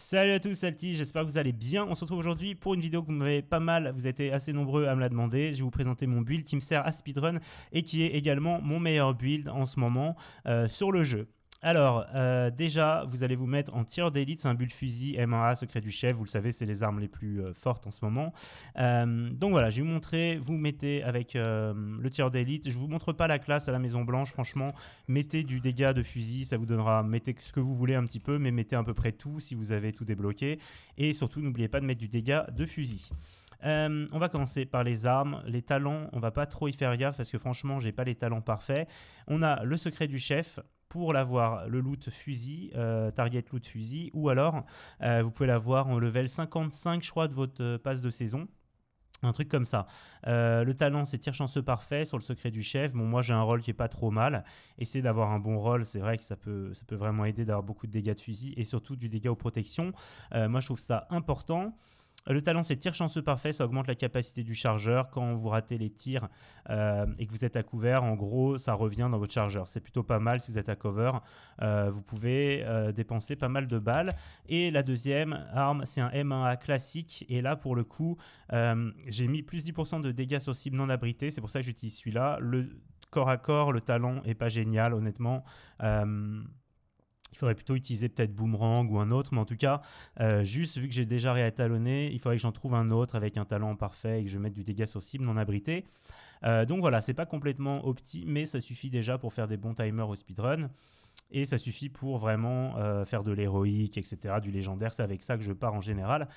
Salut à tous, Salty, j'espère que vous allez bien. On se retrouve aujourd'hui pour une vidéo que vous m'avez pas mal, vous étiez assez nombreux à me la demander. Je vais vous présenter mon build qui me sert à speedrun et qui est également mon meilleur build en ce moment euh, sur le jeu. Alors, euh, déjà, vous allez vous mettre en tireur d'élite, c'est un de fusil, M1A, secret du chef, vous le savez, c'est les armes les plus euh, fortes en ce moment. Euh, donc voilà, je vais vous montrer, vous mettez avec le tireur d'élite, je vous montre pas la classe à la Maison Blanche, franchement, mettez du dégât de fusil, ça vous donnera, mettez ce que vous voulez un petit peu, mais mettez à peu près tout si vous avez tout débloqué, et surtout n'oubliez pas de mettre du dégât de fusil. on va commencer par les armes, les talents. On va pas trop y faire gaffe parce que franchement, j'ai pas les talents parfaits. On a le secret du chef pour l'avoir, le loot fusil, euh, target loot fusil, ou alors euh, vous pouvez l'avoir en level 55, je crois, de votre euh, passe de saison. Un truc comme ça. le talent, c'est tir chanceux parfait sur le secret du chef. Bon, moi, j'ai un rôle qui est pas trop mal. Essayer d'avoir un bon rôle, c'est vrai que ça peut, ça peut vraiment aider d'avoir beaucoup de dégâts de fusil et surtout du dégât aux protections. moi, je trouve ça important. Le talent, c'est tir chanceux parfait, ça augmente la capacité du chargeur. Quand vous ratez les tirs euh, et que vous êtes à couvert, en gros, ça revient dans votre chargeur. C'est plutôt pas mal si vous êtes à cover. Euh, vous pouvez euh, dépenser pas mal de balles. Et la deuxième arme, c'est un M1A classique. Et là, pour le coup, j'ai mis plus 10% de dégâts sur cible non abritée. C'est pour ça que j'utilise celui-là. Le corps à corps, le talent est pas génial, honnêtement il faudrait plutôt utiliser peut-être Boomerang ou un autre, mais en tout cas, euh, juste vu que j'ai déjà réétalonné, il faudrait que j'en trouve un autre avec un talent parfait et que je mette du dégât sur cible non abrité. Euh, donc voilà, c'est pas complètement opti, mais ça suffit déjà pour faire des bons timers au speedrun et ça suffit pour vraiment euh, faire de l'héroïque, etc., du légendaire. C'est avec ça que je pars en général.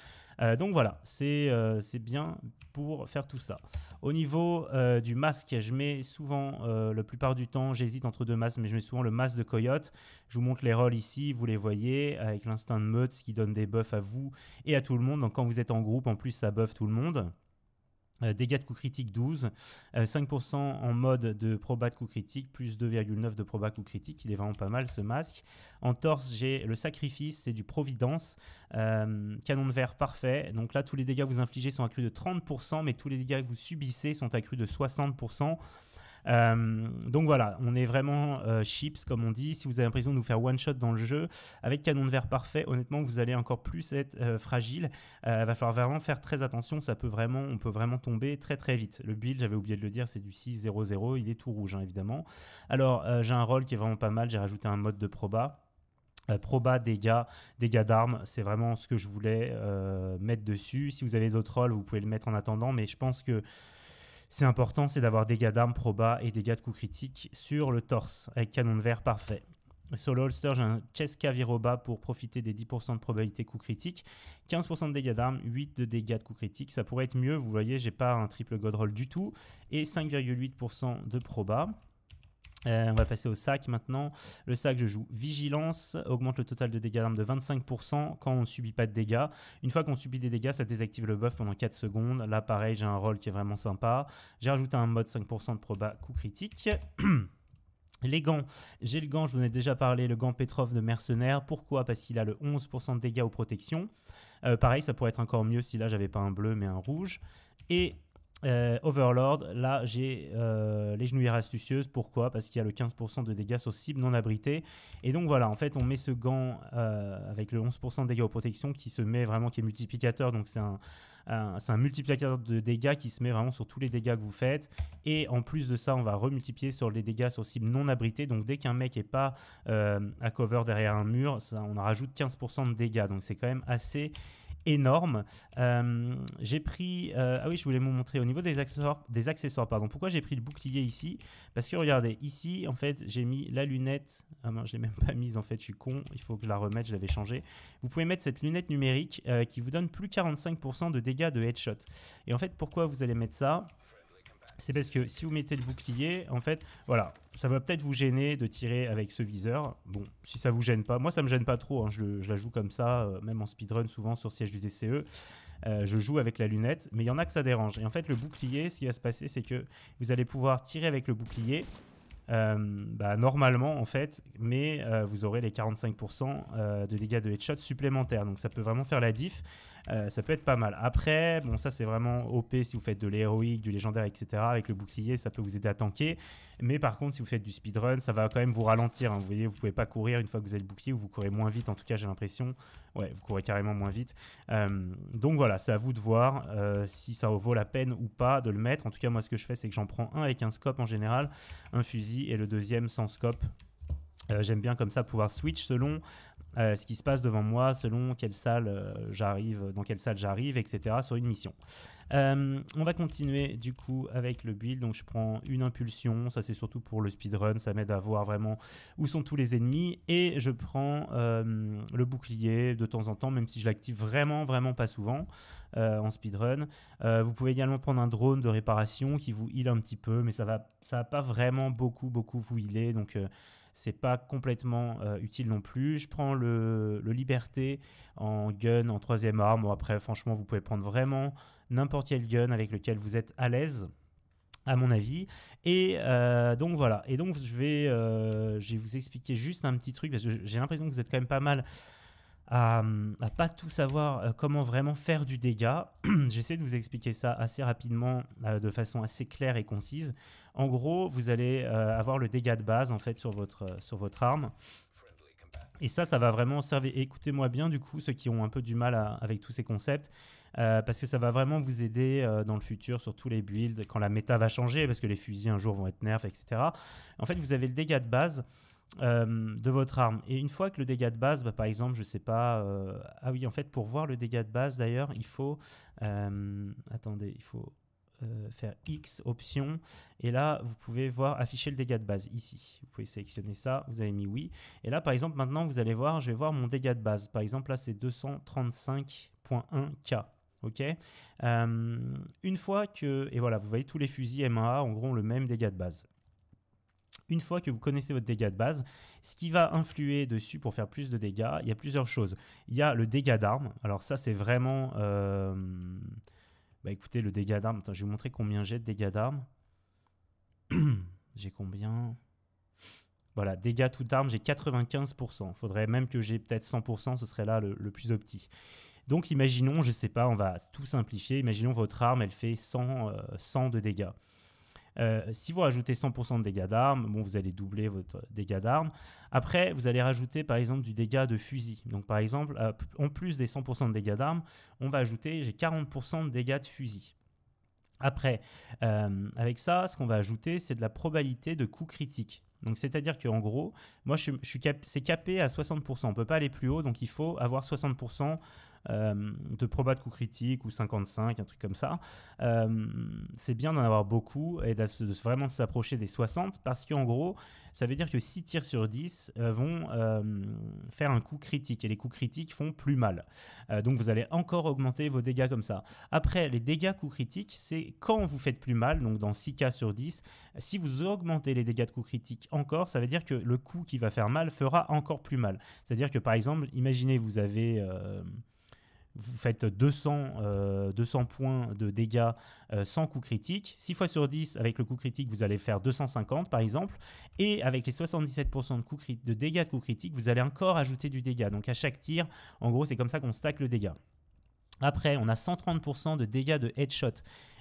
Euh, donc voilà, euh, c'est bien pour faire tout ça. Au niveau du masque, je mets souvent, la plupart du temps, j'hésite entre deux masques, mais je mets souvent le masque de coyote. Je vous montre les rôles ici, vous les voyez, avec l'instinct de meute, qui donne des buffs à vous et à tout le monde. Donc quand vous êtes en groupe, en plus, ça buff tout le monde. Euh, dégâts de coup critique 12, 5% euh, en mode de proba de coup critique, plus 2,9 de de coup critique, il est vraiment pas mal ce masque. En torse, j'ai le sacrifice, c'est du providence, euh, canon de verre parfait, donc là tous les dégâts que vous infligez sont accrus de 30%, mais tous les dégâts que vous subissez sont accrus de 60%. Euh, donc voilà, on est vraiment euh, chips, comme on dit. Si vous avez l'impression de nous faire one-shot dans le jeu, avec Canon de verre parfait, honnêtement, vous allez encore plus être euh, fragile. Il va falloir vraiment faire très attention, ça peut vraiment, on peut vraiment tomber très très vite. Le build, j'avais oublié de le dire, c'est du 6-0-0, il est tout rouge, hein, évidemment. Alors, j'ai un rôle qui est vraiment pas mal, j'ai rajouté un mode de proba. proba, dégâts, dégâts d'armes, c'est vraiment ce que je voulais mettre dessus. Si vous avez d'autres rôles, vous pouvez le mettre en attendant, mais je pense que c'est important, c'est d'avoir dégâts d'armes proba et dégâts de coups critiques sur le torse, avec canon de verre parfait. Solo holster, j'ai un Cheska Viroba pour profiter des 10% de probabilité coup critique, 15% de dégâts d'armes, 8 de dégâts de coups critique. Ça pourrait être mieux, vous voyez, j'ai pas un triple godroll du tout, et 5,8% de proba. Euh, on va passer au sac maintenant. Le sac, je joue vigilance, augmente le total de dégâts d'armes de 25% quand on ne subit pas de dégâts. Une fois qu'on subit des dégâts, ça désactive le buff pendant 4 secondes. Là, pareil, j'ai un rôle qui est vraiment sympa. J'ai rajouté un mode 5% de proba coup critique. Les gants, j'ai le gant, je vous en ai déjà parlé, le gant Petrov de mercenaire. Pourquoi Parce qu'il a le 11% de dégâts aux protections. Euh, pareil, ça pourrait être encore mieux si là j'avais pas un bleu mais un rouge. Et euh, Overlord, là j'ai euh, les genouillères astucieuses. Pourquoi Parce qu'il y a le 15% de dégâts sur cible non abritée. Et donc voilà, en fait, on met ce gant euh, avec le 11% de dégâts aux protections qui se met vraiment, qui est multiplicateur. Donc c'est un, multiplicateur de dégâts qui se met vraiment sur tous les dégâts que vous faites. Et en plus de ça, on va remultiplier sur les dégâts sur cible non abritée. Donc dès qu'un mec est pas à cover derrière un mur, on rajoute 15% de dégâts. Donc c'est quand même assez énorme. Euh, j'ai pris. Euh, ah oui, je voulais vous montrer au niveau des accessoires. Des accessoires pardon. Pourquoi j'ai pris le bouclier ici Parce que regardez, ici, en fait, j'ai mis la lunette. Ah non, je l'ai même pas mise, en fait, je suis con. Il faut que je la remette, je l'avais changée. Vous pouvez mettre cette lunette numérique euh, qui vous donne plus 45% de dégâts de headshot. Et en fait, pourquoi vous allez mettre ça c'est parce que si vous mettez le bouclier, en fait, voilà, ça va peut-être vous gêner de tirer avec ce viseur. Bon, si ça vous gêne pas, moi ça me gêne pas trop, hein, je, la joue comme ça, euh, même en speedrun souvent sur siège du DCE, euh, je joue avec la lunette, mais il y en a que ça dérange. Et en fait, le bouclier, ce qui va se passer, c'est que vous allez pouvoir tirer avec le bouclier. Euh, bah, normalement en fait, mais vous aurez les 45% de dégâts de headshot supplémentaires, donc ça peut vraiment faire la diff. Euh, ça peut être pas mal. Après, bon, ça c'est vraiment OP si vous faites de l'héroïque, du légendaire, etc. Avec le bouclier, ça peut vous aider à tanker. Mais par contre, si vous faites du speedrun, ça va quand même vous ralentir. Hein. Vous voyez, vous pouvez pas courir une fois que vous avez le bouclier, ou vous courez moins vite. En tout cas, j'ai l'impression. Ouais, vous courez carrément moins vite. Euh, donc voilà, c'est à vous de voir euh, si ça vaut la peine ou pas de le mettre. En tout cas, moi, ce que je fais, c'est que j'en prends un avec un scope en général, un fusil, et le deuxième sans scope. J'aime bien comme ça pouvoir switch selon euh, ce qui se passe devant moi, selon quelle salle euh, j'arrive, dans quelle salle j'arrive, etc. sur une mission. Euh, on va continuer du coup avec le build. Donc je prends une impulsion, ça c'est surtout pour le speedrun, ça m'aide à voir vraiment où sont tous les ennemis. Et je prends le bouclier de temps en temps, même si je l'active vraiment, vraiment pas souvent en speedrun. vous pouvez également prendre un drone de réparation qui vous heal un petit peu, mais ça va, ça va pas vraiment beaucoup, beaucoup vous healer. Donc c'est pas complètement euh, utile non plus. Je prends le, le, Liberté en gun, en troisième arme. Bon, après, franchement, vous pouvez prendre vraiment n'importe quel gun avec lequel vous êtes à l'aise à mon avis. Et euh, donc voilà. Et donc je vais, euh, je vais vous expliquer juste un petit truc, parce que j'ai l'impression que vous êtes quand même pas mal à, pas tout savoir euh, comment vraiment faire du dégât. J'essaie de vous expliquer ça assez rapidement, euh, de façon assez claire et concise. En gros, vous allez euh, avoir le dégât de base en fait sur votre, sur votre arme. Et ça, ça va vraiment servir. Écoutez-moi bien, du coup, ceux qui ont un peu du mal avec tous ces concepts, parce que ça va vraiment vous aider dans le futur sur tous les builds, quand la méta va changer, parce que les fusils un jour vont être nerfs, etc. En fait, vous avez le dégât de base. Euh, de votre arme. Et une fois que le dégât de base, bah, par exemple, je sais pas. Euh, ah oui, en fait, pour voir le dégât de base, d'ailleurs, il faut. Euh, attendez, il faut faire X option. Et là, vous pouvez voir afficher le dégât de base ici. Vous pouvez sélectionner ça. Vous avez mis oui. Et là, par exemple, maintenant, vous allez voir, je vais voir mon dégât de base. Par exemple, là, c'est 235.1K. Ok. une fois que et voilà, vous voyez tous les fusils M1A, en le même dégât de base une fois que vous connaissez votre dégât de base. Ce qui va influer dessus pour faire plus de dégâts, il y a plusieurs choses. Il y a le dégât d'armes. Alors ça, c'est vraiment... Euh, bah écoutez, le dégât d'armes... je vais vous montrer combien j'ai de dégâts d'armes. j'ai combien voilà, dégâts toute arme, j'ai 95%. Faudrait même que j'ai peut-être 100%, ce serait là le, plus opti. Donc imaginons, je sais pas, on va tout simplifier, imaginons votre arme, elle fait 100 euh, de dégâts. Euh, si vous rajoutez 100% de dégâts d'armes, bon, vous allez doubler votre dégâts d'armes. Après, vous allez rajouter par exemple du dégât de fusil. Donc par exemple, en plus des 100% de dégâts d'armes, on va ajouter, j'ai 40% de dégâts de fusil. Après, euh, avec ça, ce qu'on va ajouter, c'est de la probabilité de coût critique. Donc c'est-à-dire que en gros, moi je, suis c'est capé à 60%, on ne peut pas aller plus haut, donc il faut avoir 60% euh, de probas de coups critiques ou 55, un truc comme ça. Euh, c'est bien d'en avoir beaucoup et de vraiment s'approcher des 60 parce qu'en gros, ça veut dire que 6 tirs sur 10 euh, vont faire un coup critique et les coups critiques font plus mal. donc vous allez encore augmenter vos dégâts comme ça. Après, les dégâts coups critiques, c'est quand vous faites plus mal, donc dans 6 cas sur 10, si vous augmentez les dégâts de coups critiques encore, ça veut dire que le coup qui va faire mal fera encore plus mal. C'est-à-dire que par exemple, imaginez vous avez vous faites 200, euh, points de dégâts euh, sans coup critique. 6 fois sur 10, avec le coup critique, vous allez faire 250 par exemple. Et avec les 77% de, de dégâts de coup critique, vous allez encore ajouter du dégât. Donc à chaque tir, en gros, c'est comme ça qu'on stack le dégât. Après, on a 130% de dégâts de headshot,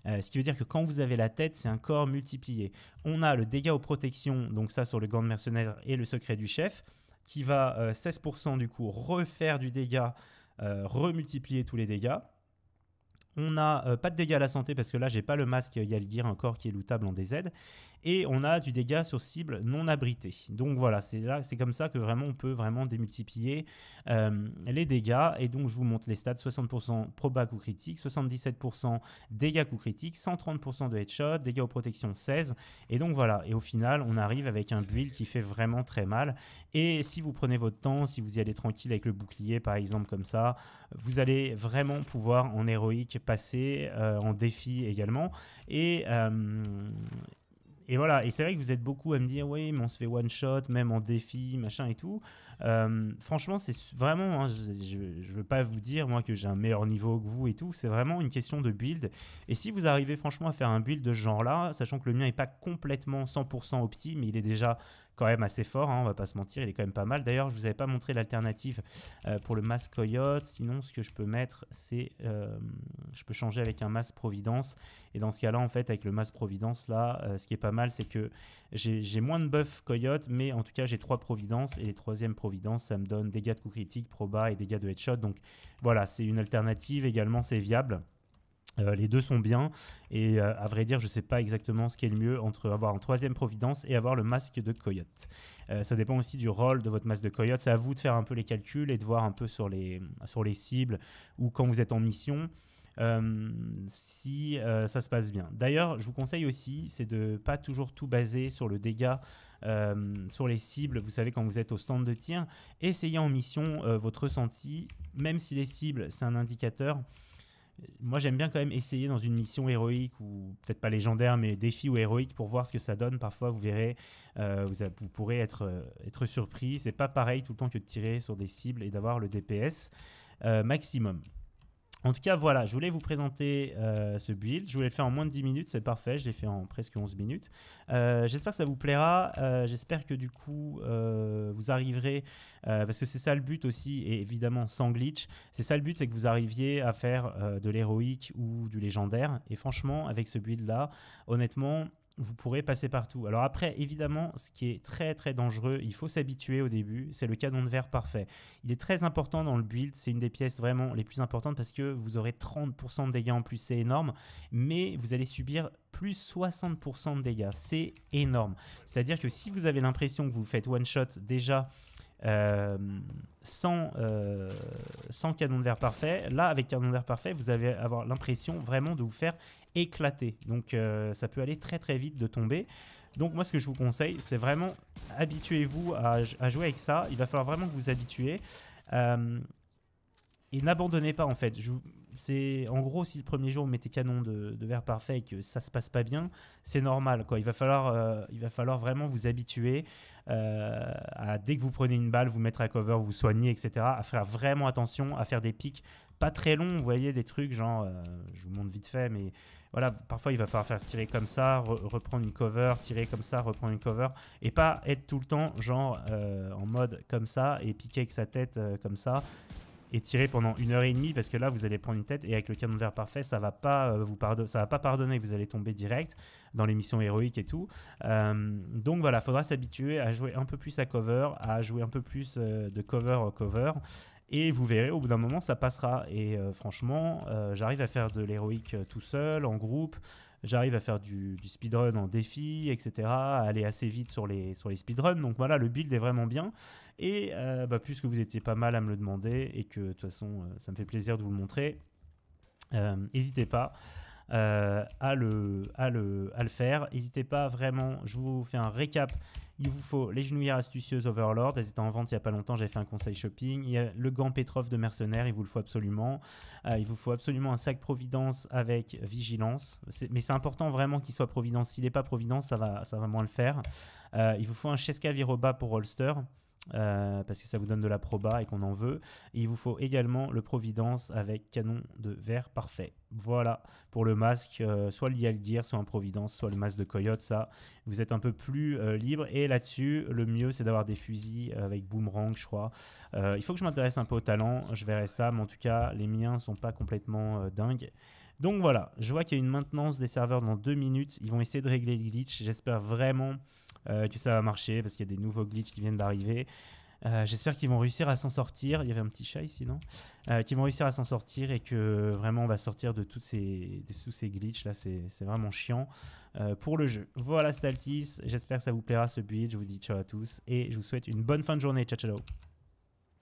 euh, ce qui veut dire que quand vous avez la tête, c'est un corps multiplié. On a le dégât aux protections, donc ça sur le gant de mercenaire et le secret du chef, qui va 16% du coup refaire du dégât euh, remultiplier tous les dégâts. On n'a euh, pas de dégâts à la santé parce que là j'ai pas le masque Yalgir encore qui est lootable en DZ et on a du dégât sur cible non abritée. Donc voilà, c'est là, c'est comme ça que vraiment on peut vraiment démultiplier euh, les dégâts. Et donc je vous montre les stats 60% proba coup critique, 77% dégâts coup critique, 130% de headshot, dégâts aux protections 16. Et donc voilà, et au final on arrive avec un build qui fait vraiment très mal. Et si vous prenez votre temps, si vous y allez tranquille avec le bouclier par exemple comme ça, vous allez vraiment pouvoir en héroïque passer euh, en défi également. Et, euh, et voilà, et c'est vrai que vous êtes beaucoup à me dire, oui, mais on se fait one shot, même en défi, machin et tout. Euh, franchement, c'est vraiment, hein, je ne veux pas vous dire moi que j'ai un meilleur niveau que vous et tout, c'est vraiment une question de build. Et si vous arrivez franchement à faire un build de ce genre-là, sachant que le mien n'est pas complètement 100% opti, mais il est déjà quand même assez fort, hein, on va pas se mentir, il est quand même pas mal. D'ailleurs, je vous avais pas montré l'alternative euh, pour le masque coyote. Sinon, ce que je peux mettre, c'est euh, je peux changer avec un masque providence. Et dans ce cas-là, en fait, avec le masque providence, là, ce qui est pas mal, c'est que j'ai moins de buff coyote, mais en tout cas, j'ai trois providence et les troisièmes providence ça me donne dégâts de coup critique, proba et dégâts de headshot. Donc voilà, c'est une alternative également, c'est viable. Euh, les deux sont bien et euh, à vrai dire je ne sais pas exactement ce qui est le mieux entre avoir un troisième Providence et avoir le masque de Coyote. Euh, ça dépend aussi du rôle de votre masque de Coyote, c'est à vous de faire un peu les calculs et de voir un peu sur les, sur les cibles ou quand vous êtes en mission. si ça se passe bien. D'ailleurs, je vous conseille aussi, c'est de pas toujours tout baser sur le dégât euh, sur les cibles, vous savez, quand vous êtes au stand de tir, essayez en mission euh, votre ressenti, même si les cibles, c'est un indicateur moi j'aime bien quand même essayer dans une mission héroïque ou peut-être pas légendaire mais défi ou héroïque pour voir ce que ça donne parfois vous verrez euh, vous, pourrez être, surpris c'est pas pareil tout le temps que de tirer sur des cibles et d'avoir le DPS maximum en tout cas, voilà, je voulais vous présenter euh, ce build. Je voulais le faire en moins de 10 minutes, c'est parfait. Je l'ai fait en presque 11 minutes. Euh, j'espère que ça vous plaira. Euh, j'espère que du coup, vous arriverez, parce que c'est ça le but aussi, et évidemment sans glitch, c'est ça le but, c'est que vous arriviez à faire de l'héroïque ou du légendaire. Et franchement, avec ce build-là, honnêtement, vous pourrez passer partout. Alors après, évidemment, ce qui est très très dangereux, il faut s'habituer au début, c'est le canon de verre parfait. Il est très important dans le build, c'est une des pièces vraiment les plus importantes parce que vous aurez 30% de dégâts en plus, c'est énorme, mais vous allez subir plus 60% de dégâts, c'est énorme. C'est-à-dire que si vous avez l'impression que vous faites one shot déjà euh, sans, euh, sans canon de verre parfait. Là, avec canon de verre parfait, vous allez avoir l'impression vraiment de vous faire éclater. Donc, euh, ça peut aller très très vite de tomber. Donc, moi, ce que je vous conseille, c'est vraiment habituez-vous à, jouer avec ça. Il va falloir vraiment que vous vous habituez. et n'abandonnez pas en fait. Je, c'est en gros si le premier jour vous mettez canon de, verre parfait et que ça se passe pas bien, c'est normal quoi. Il va falloir, euh, il va falloir vraiment vous habituer euh, à dès que vous prenez une balle, vous mettre à cover, vous soigner, etc. À faire vraiment attention, à faire des pics pas très longs, vous voyez des trucs genre, euh, je vous montre vite fait, mais voilà, parfois il va falloir faire tirer comme ça, reprendre une cover, tirer comme ça, reprendre une cover, et pas être tout le temps genre en mode comme ça et piquer avec sa tête comme ça et tirer pendant une heure et demie parce que là vous allez prendre une tête et avec le canon vert parfait ça va pas euh, vous pardonner, ça va pas pardonner, vous allez tomber direct dans les missions héroïques et tout. Euh, donc voilà, faudra s'habituer à jouer un peu plus à cover, à jouer un peu plus euh, de cover au cover. Et vous verrez, au bout d'un moment, ça passera. Et franchement, j'arrive à faire de l'héroïque tout seul, en groupe j'arrive à faire du, speedrun en défi, etc., à aller assez vite sur les, speedruns. Donc voilà, le build est vraiment bien. Et euh, bah, puisque vous étiez pas mal à me le demander et que de toute façon, euh, ça me fait plaisir de vous le montrer, euh, n'hésitez pas. à, le, à le faire. N'hésitez pas vraiment, je vous fais un récap il vous faut Les Genouillères Astucieuses Overlord, elles étaient en vente il n'y a pas longtemps, j'avais fait un conseil shopping. Il y a le gant Petrov de Mercenaires, il vous le faut absolument. Euh, il vous faut absolument un sac Providence avec Vigilance. Mais c'est important vraiment qu'il soit Providence. S'il n'est pas Providence, ça va, ça va moins le faire. Euh, il vous faut un Cheska Viroba pour Holster. Euh, parce que ça vous donne de la proba et qu'on en veut. il vous faut également le Providence avec canon de verre parfait. Voilà, pour le masque, euh, soit le Gear, soit Improvidence, Providence, soit le masque de Coyote, ça, vous êtes un peu plus euh, libre. Et là-dessus, le mieux, c'est d'avoir des fusils avec boomerang, je crois. Euh, il faut que je m'intéresse un peu au talent, je verrai ça, mais en tout cas, les miens sont pas complètement dingues. Donc voilà, je vois qu'il y a une maintenance des serveurs dans deux minutes. Ils vont essayer de régler les glitches. J'espère vraiment que ça va marcher parce qu'il y a des nouveaux glitches qui viennent d'arriver. Euh, j'espère qu'ils vont réussir à s'en sortir. Il y avait un petit chat ici, non euh, Qu'ils vont réussir à s'en sortir et que vraiment on va sortir de ces, tous ces glitches là. C'est vraiment chiant euh, pour le jeu. Voilà, Staltis. J'espère que ça vous plaira ce build. Je vous dis ciao à tous et je vous souhaite une bonne fin de journée. Ciao, ciao.